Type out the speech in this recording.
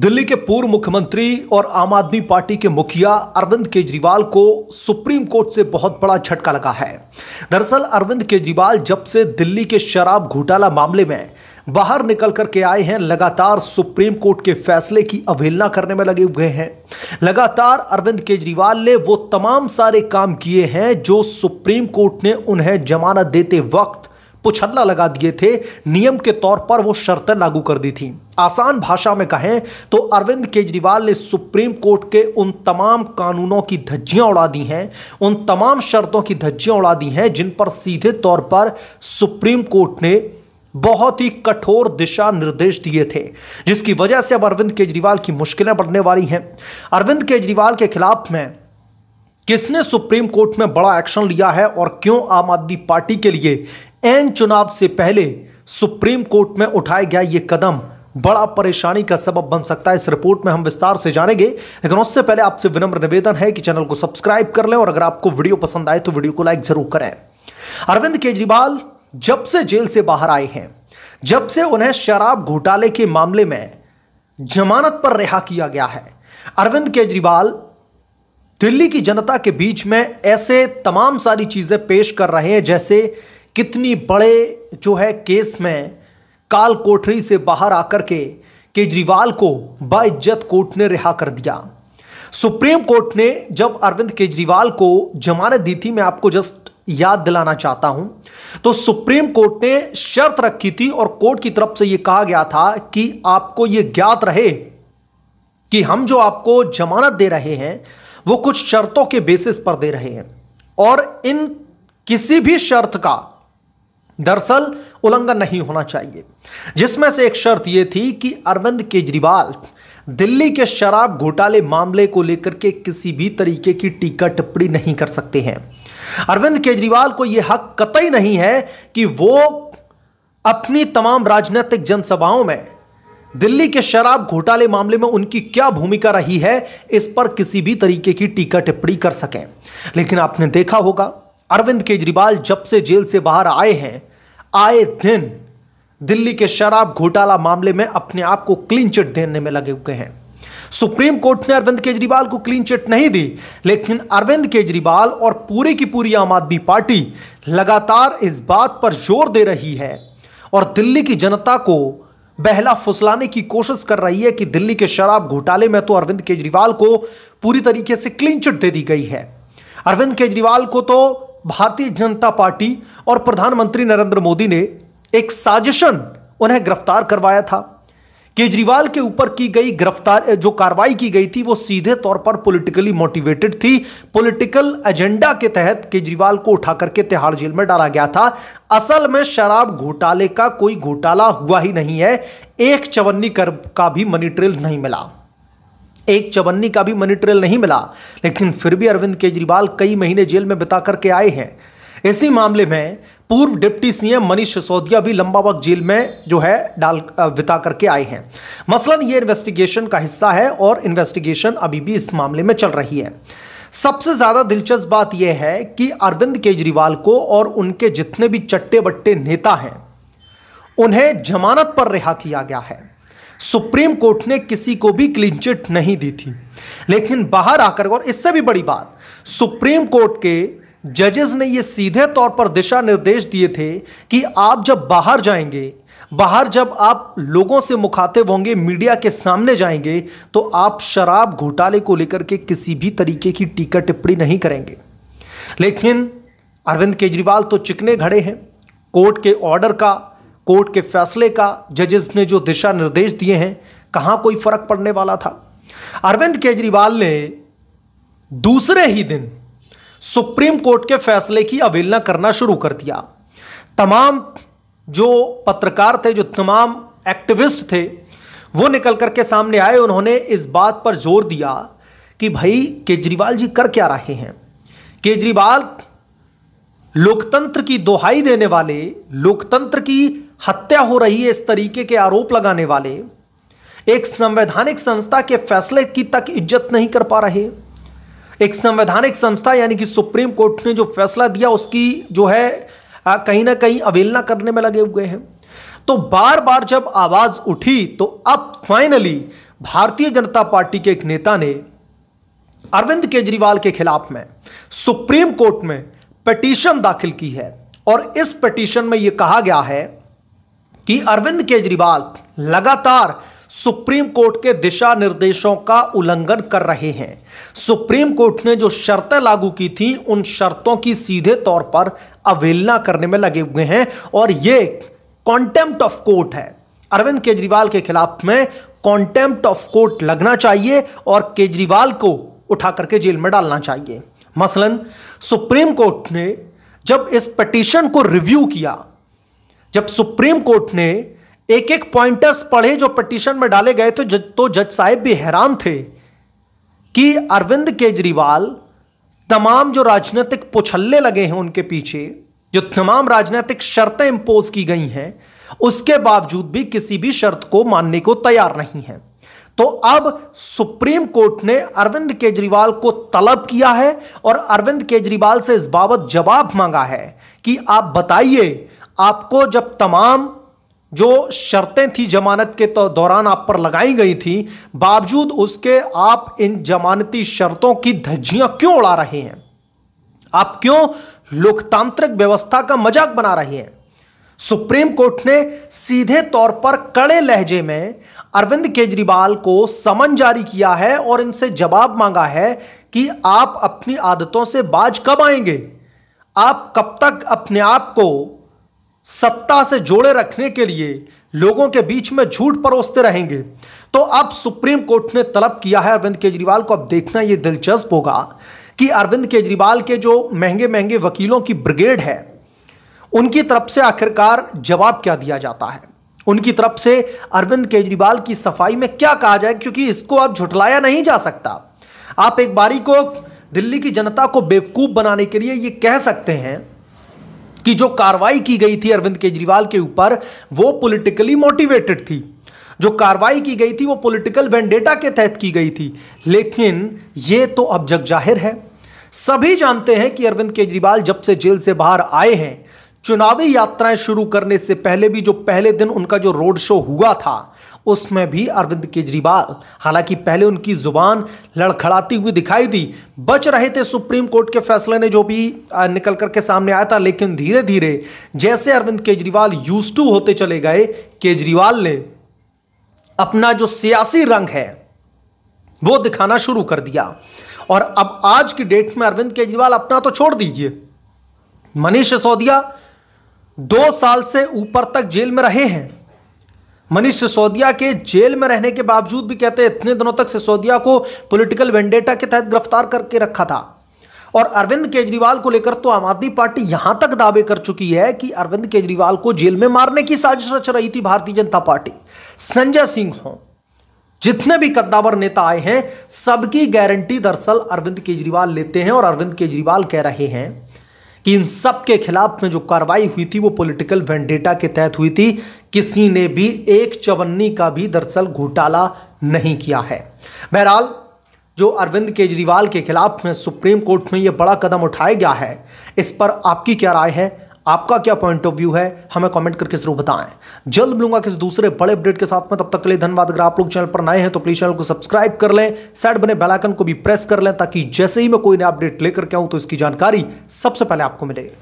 दिल्ली के पूर्व मुख्यमंत्री और आम आदमी पार्टी के मुखिया अरविंद केजरीवाल को सुप्रीम कोर्ट से बहुत बड़ा झटका लगा है दरअसल अरविंद केजरीवाल जब से दिल्ली के शराब घोटाला मामले में बाहर निकल कर के आए हैं लगातार सुप्रीम कोर्ट के फैसले की अवहेलना करने में लगे हुए हैं लगातार अरविंद केजरीवाल ने वो तमाम सारे काम किए हैं जो सुप्रीम कोर्ट ने उन्हें जमानत देते वक्त पुछल्ला लगा दिए थे नियम के तौर पर वो शर्तें लागू कर दी थी आसान भाषा में कहें तो अरविंद केजरीवाल ने सुप्रीम कोर्ट के उन तमाम कानूनों की धज्जियां उड़ा दी हैं उन तमाम शर्तों की धज्जियां उड़ा दी हैं जिन पर सीधे तौर पर सुप्रीम कोर्ट ने बहुत ही कठोर दिशा निर्देश दिए थे जिसकी वजह से अब अरविंद केजरीवाल की मुश्किलें बढ़ने वाली हैं अरविंद केजरीवाल के खिलाफ में किसने सुप्रीम कोर्ट में बड़ा एक्शन लिया है और क्यों आम आदमी पार्टी के लिए एन चुनाव से पहले सुप्रीम कोर्ट में उठाया गया ये कदम बड़ा परेशानी का सबब बन सकता है इस रिपोर्ट में हम विस्तार से जानेंगे लेकिन उससे पहले आपसे विनम्र निवेदन है कि चैनल को सब्सक्राइब कर लें और अगर आपको वीडियो पसंद आए तो वीडियो को लाइक जरूर करें अरविंद केजरीवाल जब से जेल से बाहर आए हैं जब से उन्हें शराब घोटाले के मामले में जमानत पर रिहा किया गया है अरविंद केजरीवाल दिल्ली की जनता के बीच में ऐसे तमाम सारी चीजें पेश कर रहे हैं जैसे कितनी बड़े जो है केस में काल कोठरी से बाहर आकर के केजरीवाल को बाइज्जत कोर्ट ने रिहा कर दिया सुप्रीम कोर्ट ने जब अरविंद केजरीवाल को जमानत दी थी मैं आपको जस्ट याद दिलाना चाहता हूं तो सुप्रीम कोर्ट ने शर्त रखी थी और कोर्ट की तरफ से यह कहा गया था कि आपको यह ज्ञात रहे कि हम जो आपको जमानत दे रहे हैं वो कुछ शर्तों के बेसिस पर दे रहे हैं और इन किसी भी शर्त का दरअसल उल्लंघन नहीं होना चाहिए जिसमें से एक शर्त यह थी कि अरविंद केजरीवाल दिल्ली के शराब घोटाले मामले को लेकर के किसी भी तरीके की टीका टिप्पणी नहीं कर सकते हैं अरविंद केजरीवाल को यह हक कतई नहीं है कि वो अपनी तमाम राजनीतिक जनसभाओं में दिल्ली के शराब घोटाले मामले में उनकी क्या भूमिका रही है इस पर किसी भी तरीके की टीका टिप्पणी कर सकें लेकिन आपने देखा होगा अरविंद केजरीवाल जब से जेल से बाहर आए हैं आए दिन दिल्ली के शराब घोटाला मामले में अपने आप को क्लीन चिट देने में लगे हुए हैं सुप्रीम कोर्ट ने अरविंद केजरीवाल को क्लीन चिट नहीं दी लेकिन अरविंद केजरीवाल और पूरे की पूरी आम आदमी पार्टी लगातार इस बात पर जोर दे रही है और दिल्ली की जनता को बहला फुसलाने की कोशिश कर रही है कि दिल्ली के शराब घोटाले में तो अरविंद केजरीवाल को पूरी तरीके से क्लीन चिट दे दी गई है अरविंद केजरीवाल को तो भारतीय जनता पार्टी और प्रधानमंत्री नरेंद्र मोदी ने एक साजिशन उन्हें गिरफ्तार करवाया था केजरीवाल के ऊपर की गई गिरफ्तार जो कार्रवाई की गई थी वो सीधे तौर पर पॉलिटिकली मोटिवेटेड थी पॉलिटिकल एजेंडा के तहत केजरीवाल को उठा करके तिहाड़ जेल में डाला गया था असल में शराब घोटाले का कोई घोटाला हुआ ही नहीं है एक चवन्नी कर का भी मनी ट्रेल नहीं मिला एक चवन्नी का भी मनी ट्रेल नहीं मिला लेकिन फिर भी अरविंद केजरीवाल कई महीने जेल में बिता करके आए हैं इसी मामले में पूर्व डिप्टी सीएम मनीष सिसोदिया भी लंबा वक्त जेल में जो है डाल बिता करके आए हैं मसलन ये इन्वेस्टिगेशन का हिस्सा है और इन्वेस्टिगेशन अभी भी इस मामले में चल रही है सबसे ज्यादा दिलचस्प बात यह है कि अरविंद केजरीवाल को और उनके जितने भी चट्टे बट्टे नेता हैं उन्हें जमानत पर रिहा किया गया है सुप्रीम कोर्ट ने किसी को भी क्लीन चिट नहीं दी थी लेकिन बाहर आकर और इससे भी बड़ी बात सुप्रीम कोर्ट के जजेस ने ये सीधे तौर पर दिशा निर्देश दिए थे कि आप जब बाहर जाएंगे बाहर जब आप लोगों से मुखातिब होंगे मीडिया के सामने जाएंगे तो आप शराब घोटाले को लेकर के किसी भी तरीके की टीका टिप्पणी नहीं करेंगे लेकिन अरविंद केजरीवाल तो चिकने घड़े हैं कोर्ट के ऑर्डर का कोर्ट के फैसले का जजेस ने जो दिशा निर्देश दिए हैं कहां कोई फर्क पड़ने वाला था अरविंद केजरीवाल ने दूसरे ही दिन सुप्रीम कोर्ट के फैसले की अवेलना करना शुरू कर दिया तमाम जो पत्रकार थे जो तमाम एक्टिविस्ट थे वो निकल करके सामने आए उन्होंने इस बात पर जोर दिया कि भाई केजरीवाल जी कर क्या रहे हैं केजरीवाल लोकतंत्र की दोहाई देने वाले लोकतंत्र की हत्या हो रही है इस तरीके के आरोप लगाने वाले एक संवैधानिक संस्था के फैसले की तक इज्जत नहीं कर पा रहे एक संवैधानिक संस्था यानी कि सुप्रीम कोर्ट ने जो फैसला दिया उसकी जो है कहीं ना कहीं अवेलना करने में लगे हुए हैं तो बार बार जब आवाज उठी तो अब फाइनली भारतीय जनता पार्टी के एक नेता ने अरविंद केजरीवाल के खिलाफ में सुप्रीम कोर्ट में पटिशन दाखिल की है और इस पटिशन में यह कहा गया है कि अरविंद केजरीवाल लगातार सुप्रीम कोर्ट के दिशा निर्देशों का उल्लंघन कर रहे हैं सुप्रीम कोर्ट ने जो शर्तें लागू की थी उन शर्तों की सीधे तौर पर अवहेलना करने में लगे हुए हैं और ये कॉन्टेम्प्ट ऑफ कोर्ट है अरविंद केजरीवाल के खिलाफ में कॉन्टेम्प्ट ऑफ कोर्ट लगना चाहिए और केजरीवाल को उठा करके जेल में डालना चाहिए मसलन सुप्रीम कोर्ट ने जब इस पटिशन को रिव्यू किया जब सुप्रीम कोर्ट ने एक एक पॉइंटर्स पढ़े जो पटिशन में डाले गए थे तो जज साहब भी हैरान थे कि अरविंद केजरीवाल तमाम जो राजनीतिक पुछल्ले लगे हैं उनके पीछे जो तमाम राजनीतिक शर्तें इंपोज की गई हैं उसके बावजूद भी किसी भी शर्त को मानने को तैयार नहीं है तो अब सुप्रीम कोर्ट ने अरविंद केजरीवाल को तलब किया है और अरविंद केजरीवाल से इस बाबत जवाब मांगा है कि आप बताइए आपको जब तमाम जो शर्तें थी जमानत के तो दौरान आप पर लगाई गई थी बावजूद उसके आप इन जमानती शर्तों की धज्जियां क्यों उड़ा रहे हैं आप क्यों लोकतांत्रिक व्यवस्था का मजाक बना रहे हैं सुप्रीम कोर्ट ने सीधे तौर पर कड़े लहजे में अरविंद केजरीवाल को समन जारी किया है और इनसे जवाब मांगा है कि आप अपनी आदतों से बाज कब आएंगे आप कब तक अपने आप को सत्ता से जोड़े रखने के लिए लोगों के बीच में झूठ परोसते रहेंगे तो अब सुप्रीम कोर्ट ने तलब किया है अरविंद केजरीवाल को अब देखना यह दिलचस्प होगा कि अरविंद केजरीवाल के जो महंगे महंगे वकीलों की ब्रिगेड है उनकी तरफ से आखिरकार जवाब क्या दिया जाता है उनकी तरफ से अरविंद केजरीवाल की सफाई में क्या कहा जाए क्योंकि इसको अब झुटलाया नहीं जा सकता आप एक बारी को दिल्ली की जनता को बेवकूफ़ बनाने के लिए ये कह सकते हैं कि जो कार्रवाई की गई थी अरविंद केजरीवाल के ऊपर वो पॉलिटिकली मोटिवेटेड थी जो कार्रवाई की गई थी वो पॉलिटिकल वेंडेटा के तहत की गई थी लेकिन ये तो अब जग जाहिर है सभी जानते हैं कि अरविंद केजरीवाल जब से जेल से बाहर आए हैं चुनावी यात्राएं शुरू करने से पहले भी जो पहले दिन उनका जो रोड शो हुआ था उसमें भी अरविंद केजरीवाल हालांकि पहले उनकी जुबान लड़खड़ाती हुई दिखाई दी बच रहे थे सुप्रीम कोर्ट के फैसले ने जो भी निकल करके सामने आया था लेकिन धीरे धीरे जैसे अरविंद केजरीवाल यूज टू होते चले गए केजरीवाल ने अपना जो सियासी रंग है वो दिखाना शुरू कर दिया और अब आज की डेट में अरविंद केजरीवाल अपना तो छोड़ दीजिए मनीष सिसोदिया दो साल से ऊपर तक जेल में रहे हैं मनीष सिसोदिया के जेल में रहने के बावजूद भी कहते हैं इतने दिनों तक सिसोदिया को पॉलिटिकल वेंडेटा के तहत गिरफ्तार करके रखा था और अरविंद केजरीवाल को लेकर तो आम आदमी पार्टी यहां तक दावे कर चुकी है कि अरविंद केजरीवाल को जेल में मारने की साजिश रच रही थी भारतीय जनता पार्टी संजय सिंह हो जितने भी कद्दावर नेता आए हैं सबकी गारंटी दरअसल अरविंद केजरीवाल लेते हैं और अरविंद केजरीवाल कह रहे हैं कि इन सब के खिलाफ में जो कार्रवाई हुई थी वो पॉलिटिकल वेंडेटा के तहत हुई थी किसी ने भी एक चवन्नी का भी दरअसल घोटाला नहीं किया है बहरहाल जो अरविंद केजरीवाल के खिलाफ में सुप्रीम कोर्ट में ये बड़ा कदम उठाया गया है इस पर आपकी क्या राय है आपका क्या पॉइंट ऑफ व्यू है हमें कमेंट करके जरूर बताएं जल्द मिलूंगा किसी दूसरे बड़े अपडेट के साथ में तब तक के लिए धन्यवाद अगर आप लोग चैनल पर नए हैं तो प्लीज चैनल को सब्सक्राइब कर लें सेट बने बेलाइकन को भी प्रेस कर लें ताकि जैसे ही मैं कोई नया अपडेट लेकर के आऊं तो इसकी जानकारी सबसे पहले आपको मिले